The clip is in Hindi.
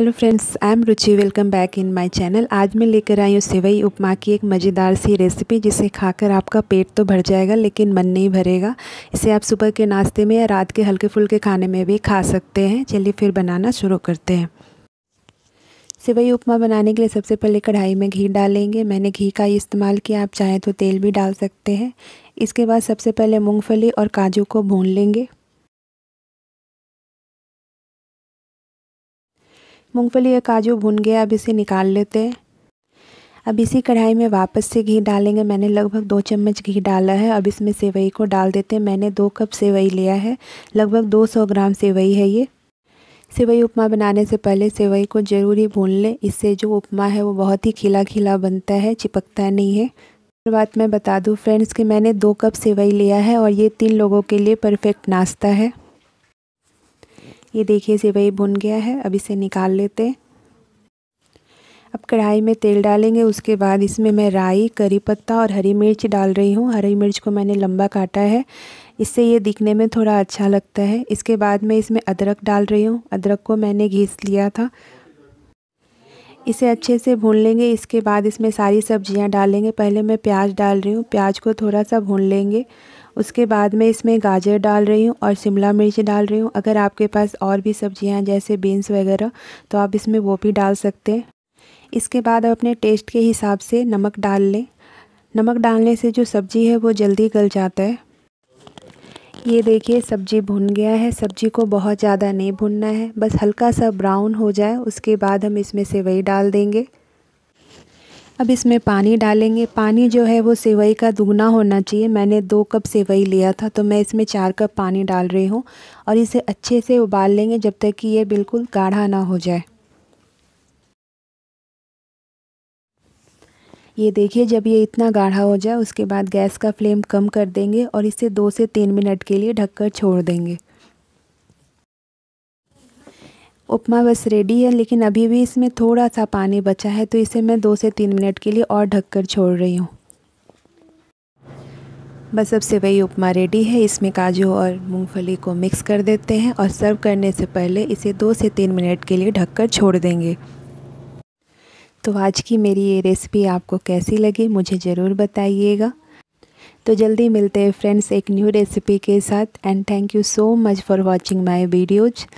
hello friends I am Ruchi welcome back in my channel आज मैं लेकर आई हूँ सेवई उपमा की एक मज़ेदार सी रेसिपी जिसे खाकर आपका पेट तो भर जाएगा लेकिन मन नहीं भरेगा इसे आप सुबह के नाश्ते में या रात के हल्के फुल्के खाने में भी खा सकते हैं चलिए फिर बनाना शुरू करते हैं सेवई उपमा बनाने के लिए सबसे पहले कढ़ाई में घी डालेंगे मैंने घी का इस्तेमाल किया आप चाहें तो तेल भी डाल सकते हैं इसके बाद सबसे पहले मूँगफली और काजू को भून लेंगे मूंगफली या काजू भुन गया अब इसे निकाल लेते हैं अब इसी कढ़ाई में वापस से घी डालेंगे मैंने लगभग दो चम्मच घी डाला है अब इसमें सेवई को डाल देते हैं मैंने दो कप सेवई लिया है लगभग 200 ग्राम सेवई है ये सेवई उपमा बनाने से पहले सेवई को ज़रूर ही भून लें इससे जो उपमा है वो बहुत ही खिला खिला बनता है चिपकता नहीं है और बात मैं बता दूँ फ्रेंड्स कि मैंने दो कप सेवई लिया है और ये तीन लोगों के लिए परफेक्ट नाश्ता है ये देखिए सेवई भुन गया है अब इसे निकाल लेते हैं अब कढ़ाई में तेल डालेंगे उसके बाद इसमें मैं राई करी पत्ता और हरी मिर्च डाल रही हूँ हरी मिर्च को मैंने लंबा काटा है इससे ये दिखने में थोड़ा अच्छा लगता है इसके बाद मैं इसमें अदरक डाल रही हूँ अदरक को मैंने घीस लिया था इसे अच्छे से भून लेंगे इसके बाद इसमें सारी सब्जियाँ डालेंगे पहले मैं प्याज डाल रही हूँ प्याज को थोड़ा सा भून लेंगे उसके बाद मैं इसमें गाजर डाल रही हूँ और शिमला मिर्च डाल रही हूँ अगर आपके पास और भी सब्जियाँ हैं जैसे बीन्स वगैरह तो आप इसमें वो भी डाल सकते हैं इसके बाद आप अपने टेस्ट के हिसाब से नमक डाल लें नमक डालने से जो सब्ज़ी है वो जल्दी गल जाता है ये देखिए सब्जी भुन गया है सब्जी को बहुत ज़्यादा नहीं भुनना है बस हल्का सा ब्राउन हो जाए उसके बाद हम इसमें सेवई डाल देंगे अब इसमें पानी डालेंगे पानी जो है वो सेवई का दुगना होना चाहिए मैंने दो कप सेवई लिया था तो मैं इसमें चार कप पानी डाल रही हूँ और इसे अच्छे से उबाल लेंगे जब तक कि ये बिल्कुल गाढ़ा ना हो जाए ये देखिए जब ये इतना गाढ़ा हो जाए उसके बाद गैस का फ्लेम कम कर देंगे और इसे दो से तीन मिनट के लिए ढककर छोड़ देंगे उपमा बस रेडी है लेकिन अभी भी इसमें थोड़ा सा पानी बचा है तो इसे मैं दो से तीन मिनट के लिए और ढककर छोड़ रही हूँ बस अब से वही उपमा रेडी है इसमें काजू और मूंगफली को मिक्स कर देते हैं और सर्व करने से पहले इसे दो से तीन मिनट के लिए ढककर छोड़ देंगे तो आज की मेरी ये रेसिपी आपको कैसी लगी मुझे ज़रूर बताइएगा तो जल्दी मिलते हैं फ्रेंड्स एक न्यू रेसिपी के साथ and thank you so much for watching my videos